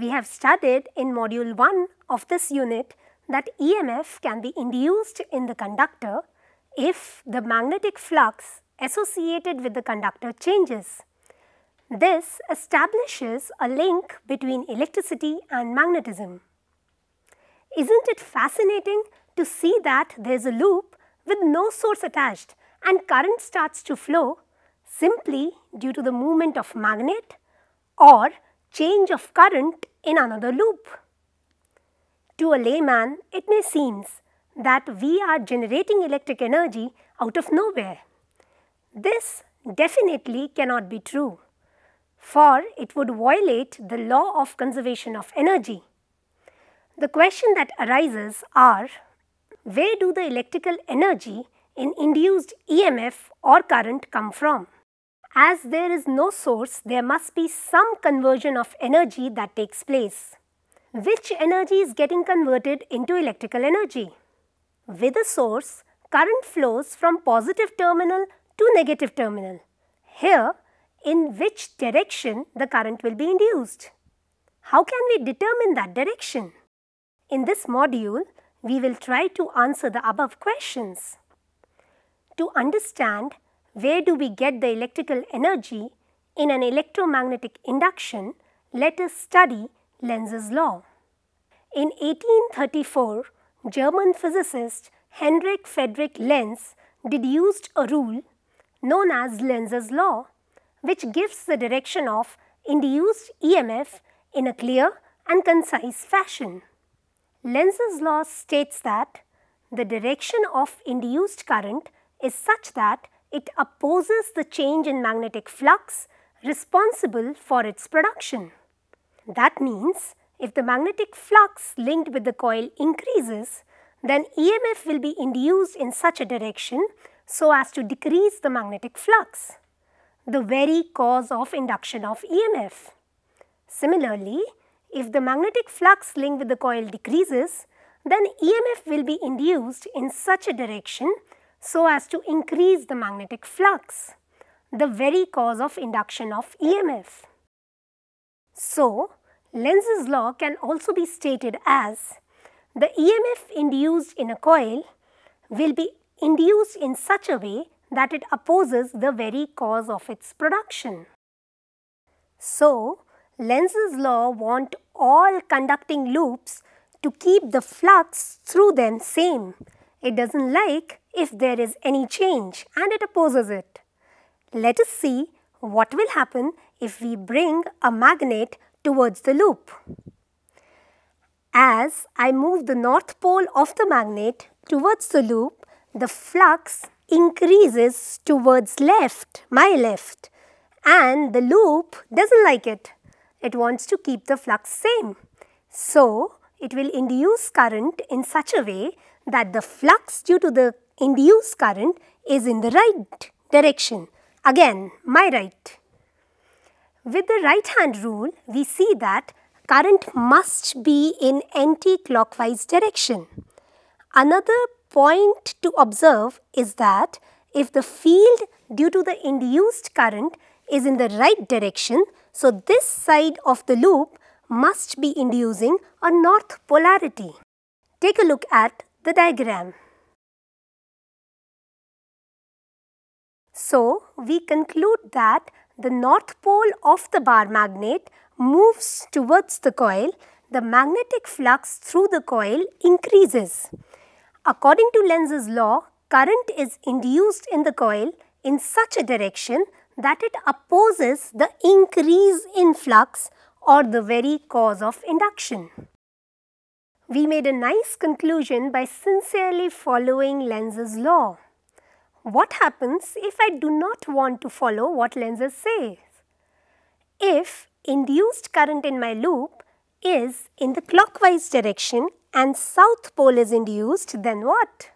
We have studied in module 1 of this unit that EMF can be induced in the conductor if the magnetic flux associated with the conductor changes. This establishes a link between electricity and magnetism. Isn't it fascinating to see that there is a loop with no source attached and current starts to flow simply due to the movement of magnet or change of current in another loop. To a layman, it may seem that we are generating electric energy out of nowhere. This definitely cannot be true, for it would violate the law of conservation of energy. The question that arises are, where do the electrical energy in induced EMF or current come from? As there is no source, there must be some conversion of energy that takes place. Which energy is getting converted into electrical energy? With a source, current flows from positive terminal to negative terminal. Here, in which direction the current will be induced? How can we determine that direction? In this module, we will try to answer the above questions. To understand where do we get the electrical energy in an electromagnetic induction, let us study Lenz's law. In 1834, German physicist Heinrich Frederick Lenz deduced a rule known as Lenz's law, which gives the direction of induced EMF in a clear and concise fashion. Lenz's law states that the direction of induced current is such that it opposes the change in magnetic flux responsible for its production. That means if the magnetic flux linked with the coil increases, then EMF will be induced in such a direction so as to decrease the magnetic flux, the very cause of induction of EMF. Similarly, if the magnetic flux linked with the coil decreases, then EMF will be induced in such a direction so as to increase the magnetic flux, the very cause of induction of EMF. So, Lenz's law can also be stated as the EMF induced in a coil will be induced in such a way that it opposes the very cause of its production. So, Lenz's law want all conducting loops to keep the flux through them same. It does not like if there is any change and it opposes it. Let us see what will happen if we bring a magnet towards the loop. As I move the north pole of the magnet towards the loop, the flux increases towards left, my left, and the loop doesn't like it. It wants to keep the flux same. So, it will induce current in such a way that the flux due to the induced current is in the right direction. Again, my right. With the right hand rule, we see that current must be in anti-clockwise direction. Another point to observe is that if the field due to the induced current is in the right direction, so this side of the loop must be inducing a north polarity. Take a look at the diagram. So, we conclude that the north pole of the bar magnet moves towards the coil, the magnetic flux through the coil increases. According to Lenz's law, current is induced in the coil in such a direction that it opposes the increase in flux or the very cause of induction. We made a nice conclusion by sincerely following Lenz's law. What happens if I do not want to follow what lenses say? If induced current in my loop is in the clockwise direction and south pole is induced, then what?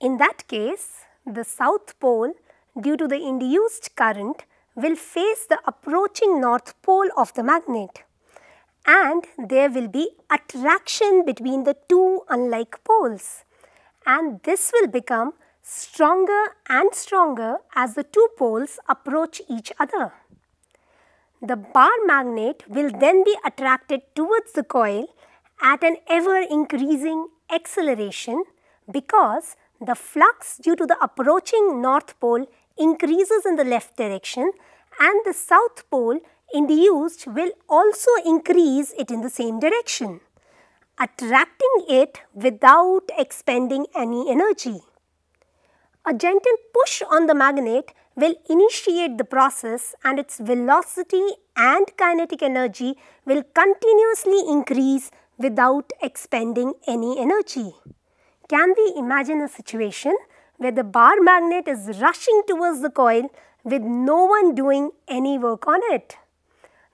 In that case, the south pole due to the induced current will face the approaching north pole of the magnet and there will be attraction between the two unlike poles and this will become stronger and stronger as the two poles approach each other. The bar magnet will then be attracted towards the coil at an ever increasing acceleration because the flux due to the approaching north pole increases in the left direction and the south pole induced will also increase it in the same direction, attracting it without expending any energy. A gentle push on the magnet will initiate the process and its velocity and kinetic energy will continuously increase without expending any energy. Can we imagine a situation where the bar magnet is rushing towards the coil with no one doing any work on it?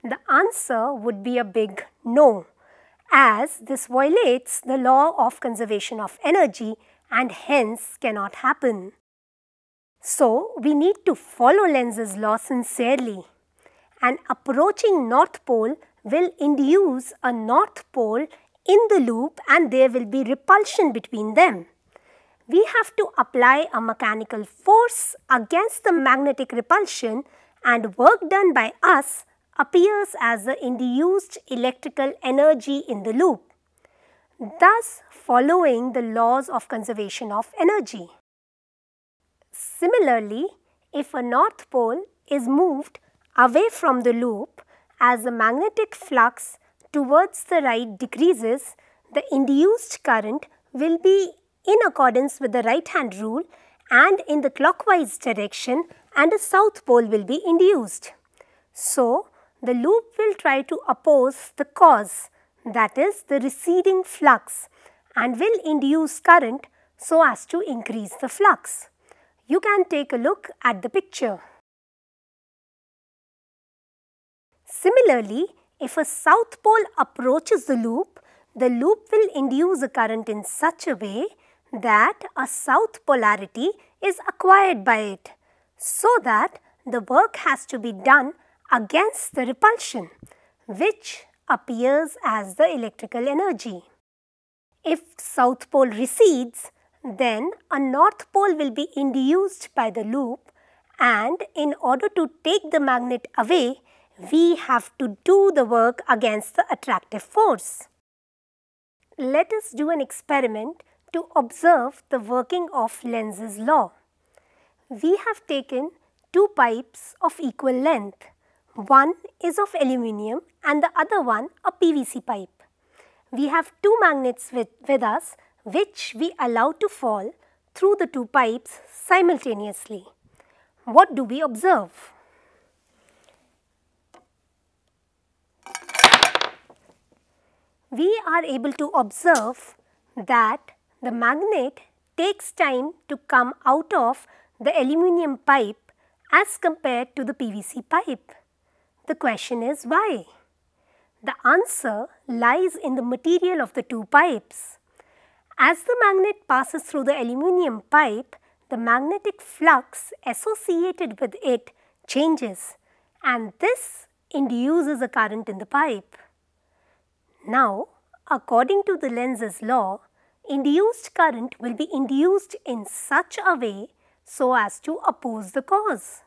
The answer would be a big no, as this violates the law of conservation of energy and hence cannot happen. So, we need to follow Lenz's law sincerely. An approaching North Pole will induce a North Pole in the loop and there will be repulsion between them. We have to apply a mechanical force against the magnetic repulsion and work done by us appears as the induced electrical energy in the loop thus following the laws of conservation of energy. Similarly, if a north pole is moved away from the loop as the magnetic flux towards the right decreases, the induced current will be in accordance with the right hand rule and in the clockwise direction and a south pole will be induced. So, the loop will try to oppose the cause that is the receding flux and will induce current so as to increase the flux. You can take a look at the picture. Similarly, if a south pole approaches the loop, the loop will induce a current in such a way that a south polarity is acquired by it so that the work has to be done against the repulsion which appears as the electrical energy. If south pole recedes, then a north pole will be induced by the loop and in order to take the magnet away, we have to do the work against the attractive force. Let us do an experiment to observe the working of Lenz's law. We have taken two pipes of equal length. One is of aluminium and the other one a PVC pipe. We have two magnets with, with us which we allow to fall through the two pipes simultaneously. What do we observe? We are able to observe that the magnet takes time to come out of the aluminium pipe as compared to the PVC pipe. The question is why? The answer lies in the material of the two pipes. As the magnet passes through the aluminium pipe, the magnetic flux associated with it changes and this induces a current in the pipe. Now, according to the Lenz's law, induced current will be induced in such a way so as to oppose the cause.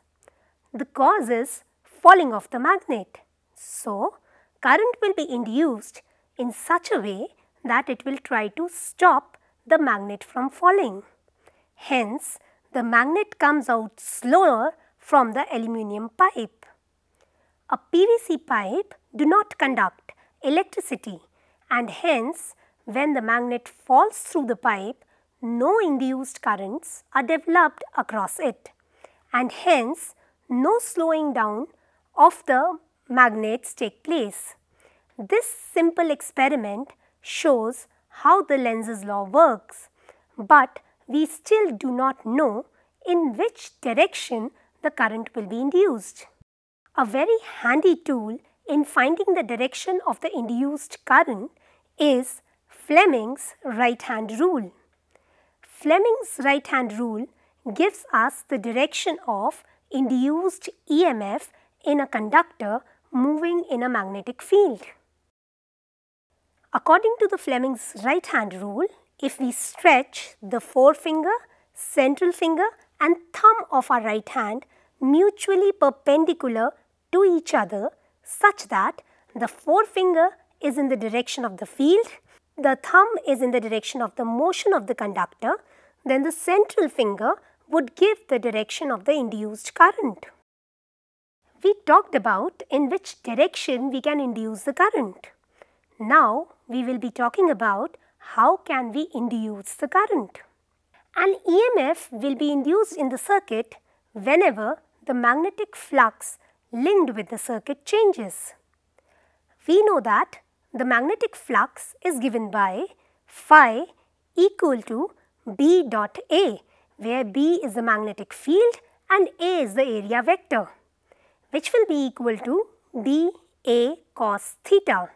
The cause is falling off the magnet. So, current will be induced in such a way that it will try to stop the magnet from falling. Hence, the magnet comes out slower from the aluminium pipe. A PVC pipe do not conduct electricity and hence when the magnet falls through the pipe, no induced currents are developed across it and hence no slowing down of the magnets take place. This simple experiment shows how the Lenz's law works, but we still do not know in which direction the current will be induced. A very handy tool in finding the direction of the induced current is Fleming's right hand rule. Fleming's right hand rule gives us the direction of induced EMF in a conductor moving in a magnetic field. According to the Fleming's right hand rule, if we stretch the forefinger, central finger and thumb of our right hand mutually perpendicular to each other such that the forefinger is in the direction of the field, the thumb is in the direction of the motion of the conductor, then the central finger would give the direction of the induced current we talked about in which direction we can induce the current. Now we will be talking about how can we induce the current. An EMF will be induced in the circuit whenever the magnetic flux linked with the circuit changes. We know that the magnetic flux is given by phi equal to B dot A where B is the magnetic field and A is the area vector which will be equal to dA cos theta.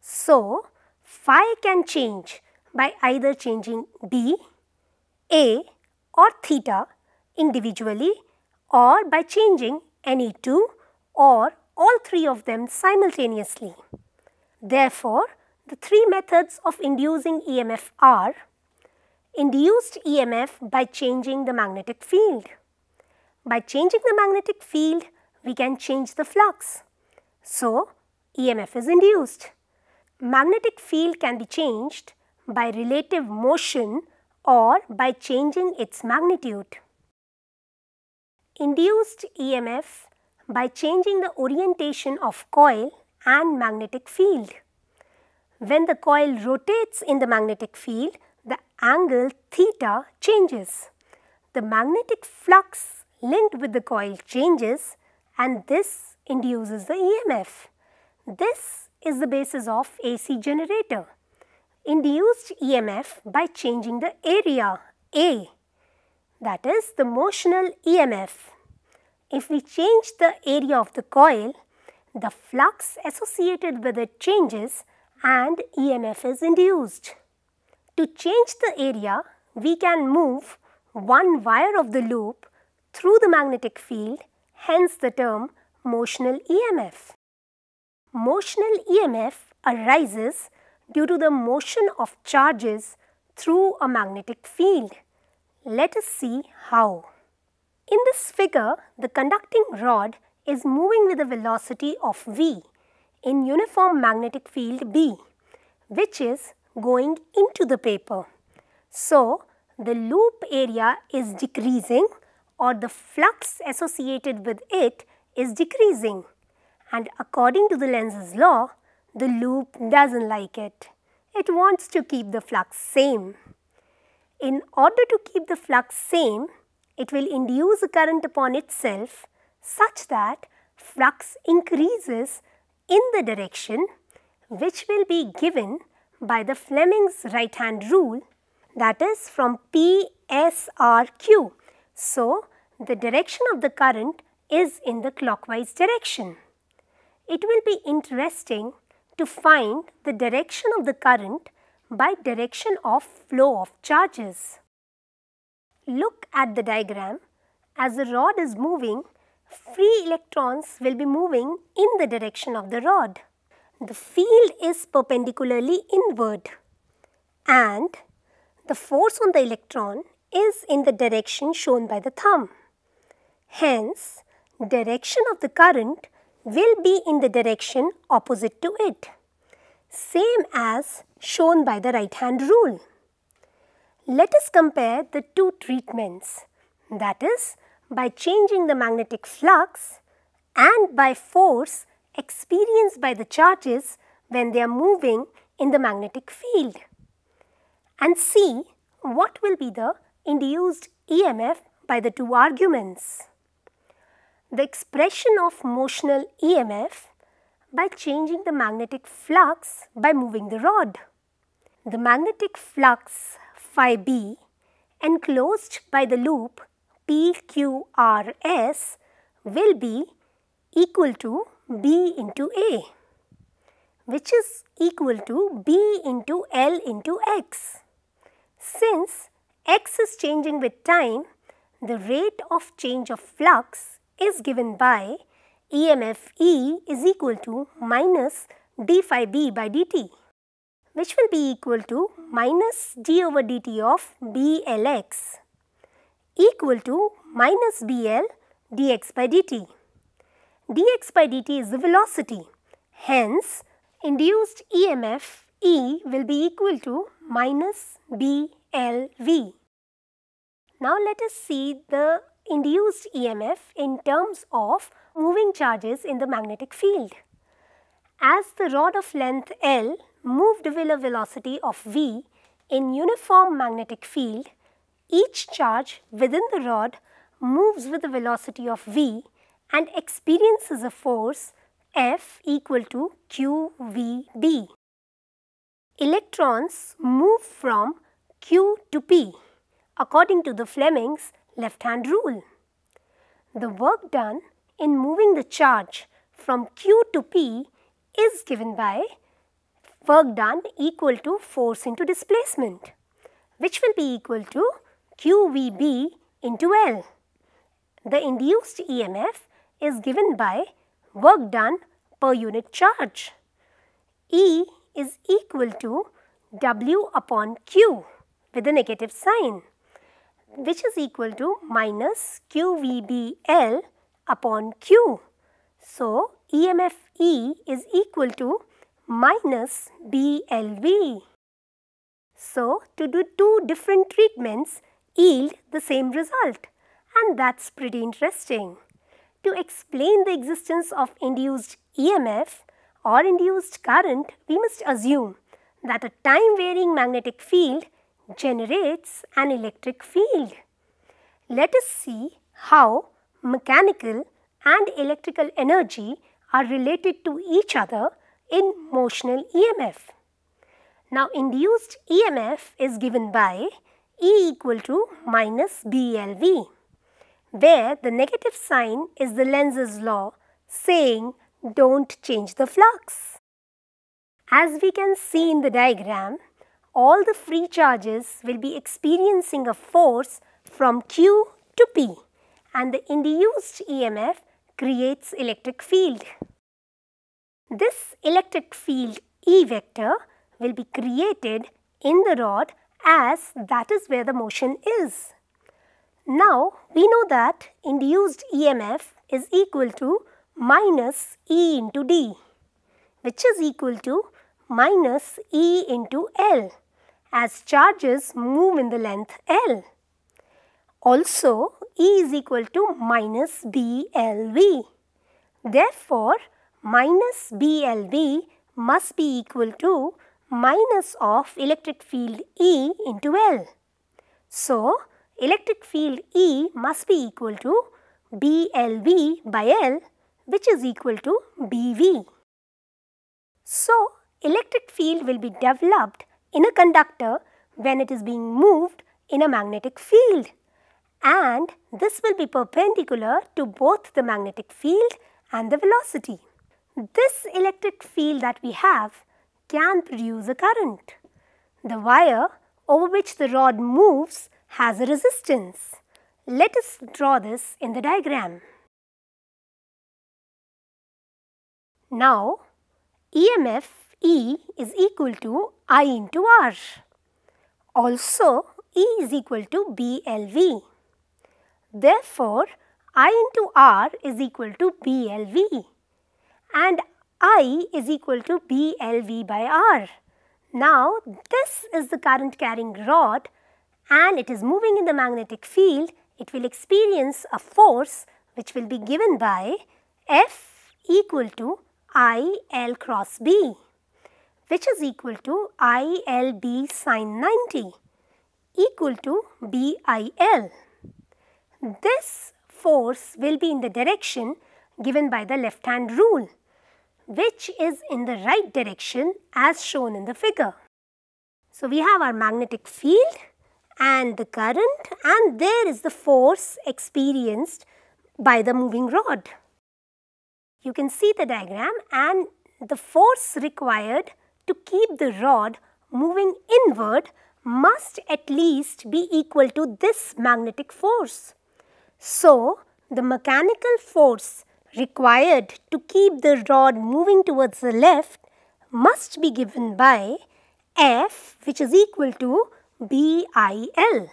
So, phi can change by either changing d, a or theta individually or by changing any two or all three of them simultaneously. Therefore, the three methods of inducing EMF are induced EMF by changing the magnetic field. By changing the magnetic field, we can change the flux. So, EMF is induced. Magnetic field can be changed by relative motion or by changing its magnitude. Induced EMF by changing the orientation of coil and magnetic field. When the coil rotates in the magnetic field, the angle theta changes. The magnetic flux linked with the coil changes and this induces the EMF. This is the basis of AC generator. Induced EMF by changing the area A that is the motional EMF. If we change the area of the coil, the flux associated with it changes and EMF is induced. To change the area, we can move one wire of the loop through the magnetic field hence the term motional EMF. Motional EMF arises due to the motion of charges through a magnetic field. Let us see how. In this figure, the conducting rod is moving with a velocity of v in uniform magnetic field B, which is going into the paper. So, the loop area is decreasing or the flux associated with it is decreasing and according to the Lenz's law, the loop doesn't like it. It wants to keep the flux same. In order to keep the flux same, it will induce a current upon itself such that flux increases in the direction which will be given by the Fleming's right hand rule that is from PSRQ so, the direction of the current is in the clockwise direction. It will be interesting to find the direction of the current by direction of flow of charges. Look at the diagram. As the rod is moving, free electrons will be moving in the direction of the rod. The field is perpendicularly inward and the force on the electron is in the direction shown by the thumb. Hence, direction of the current will be in the direction opposite to it, same as shown by the right hand rule. Let us compare the two treatments, that is, by changing the magnetic flux and by force experienced by the charges when they are moving in the magnetic field and see what will be the induced EMF by the two arguments. The expression of motional EMF by changing the magnetic flux by moving the rod. The magnetic flux phi b enclosed by the loop PQRS will be equal to B into A which is equal to B into L into X since x is changing with time, the rate of change of flux is given by EMF E is equal to minus d phi b by dt which will be equal to minus d over dt of blx equal to minus bl dx by dt. dx by dt is the velocity. Hence, induced EMF E will be equal to minus b LV. Now let us see the induced EMF in terms of moving charges in the magnetic field. As the rod of length L moved with a velocity of V in uniform magnetic field, each charge within the rod moves with a velocity of V and experiences a force F equal to QVB. Electrons move from Q to P according to the Fleming's left hand rule. The work done in moving the charge from Q to P is given by work done equal to force into displacement which will be equal to QVB into L. The induced EMF is given by work done per unit charge. E is equal to W upon Q with a negative sign which is equal to minus QVBL upon Q. So, EMF E is equal to minus BLV. So, to do two different treatments yield the same result and that is pretty interesting. To explain the existence of induced EMF or induced current, we must assume that a time varying magnetic field generates an electric field. Let us see how mechanical and electrical energy are related to each other in motional EMF. Now induced EMF is given by E equal to minus BLV where the negative sign is the Lenz's law saying don't change the flux. As we can see in the diagram, all the free charges will be experiencing a force from Q to P and the induced EMF creates electric field. This electric field E vector will be created in the rod as that is where the motion is. Now we know that induced EMF is equal to minus E into D which is equal to minus E into L as charges move in the length L. Also, E is equal to minus BLV. Therefore, minus BLV must be equal to minus of electric field E into L. So, electric field E must be equal to BLV by L which is equal to BV. So, electric field will be developed in a conductor when it is being moved in a magnetic field and this will be perpendicular to both the magnetic field and the velocity. This electric field that we have can produce a current. The wire over which the rod moves has a resistance. Let us draw this in the diagram. Now, EMF E is equal to I into R. Also, E is equal to BLV. Therefore, I into R is equal to BLV and I is equal to BLV by R. Now, this is the current carrying rod and it is moving in the magnetic field. It will experience a force which will be given by F equal to I L cross B which is equal to ILB sine 90 equal to BIL. This force will be in the direction given by the left hand rule which is in the right direction as shown in the figure. So, we have our magnetic field and the current and there is the force experienced by the moving rod. You can see the diagram and the force required to keep the rod moving inward must at least be equal to this magnetic force. So, the mechanical force required to keep the rod moving towards the left must be given by F which is equal to BIL.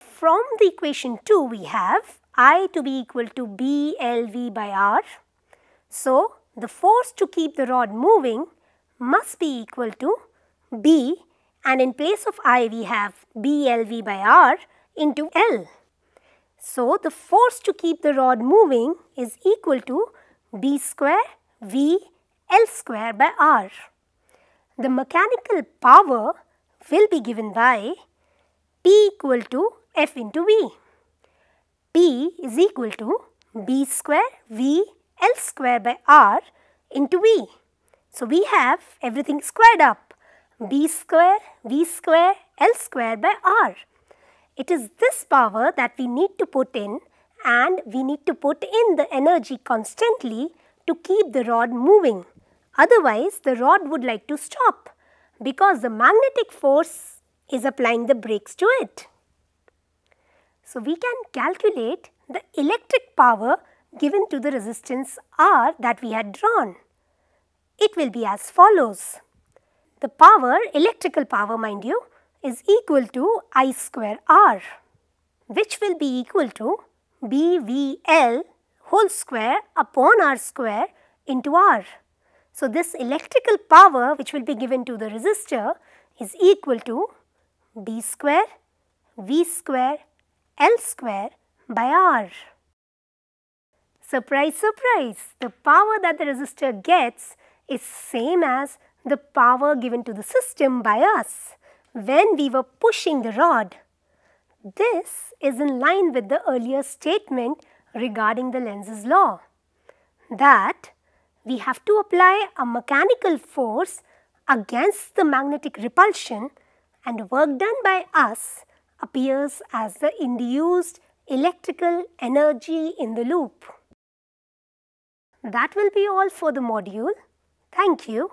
From the equation 2 we have I to be equal to BLV by R. So, the force to keep the rod moving must be equal to B and in place of I we have BLV by R into L. So, the force to keep the rod moving is equal to B square V L square by R. The mechanical power will be given by P equal to F into V. P is equal to B square V L square by R into V. So we have everything squared up. b square, v square, l square by r. It is this power that we need to put in and we need to put in the energy constantly to keep the rod moving. Otherwise, the rod would like to stop because the magnetic force is applying the brakes to it. So, we can calculate the electric power given to the resistance R that we had drawn it will be as follows. The power, electrical power mind you, is equal to I square R which will be equal to BVL whole square upon R square into R. So, this electrical power which will be given to the resistor is equal to B square V square L square by R. Surprise, surprise! The power that the resistor gets is same as the power given to the system by us when we were pushing the rod. This is in line with the earlier statement regarding the Lenz's law that we have to apply a mechanical force against the magnetic repulsion and work done by us appears as the induced electrical energy in the loop. That will be all for the module. Thank you.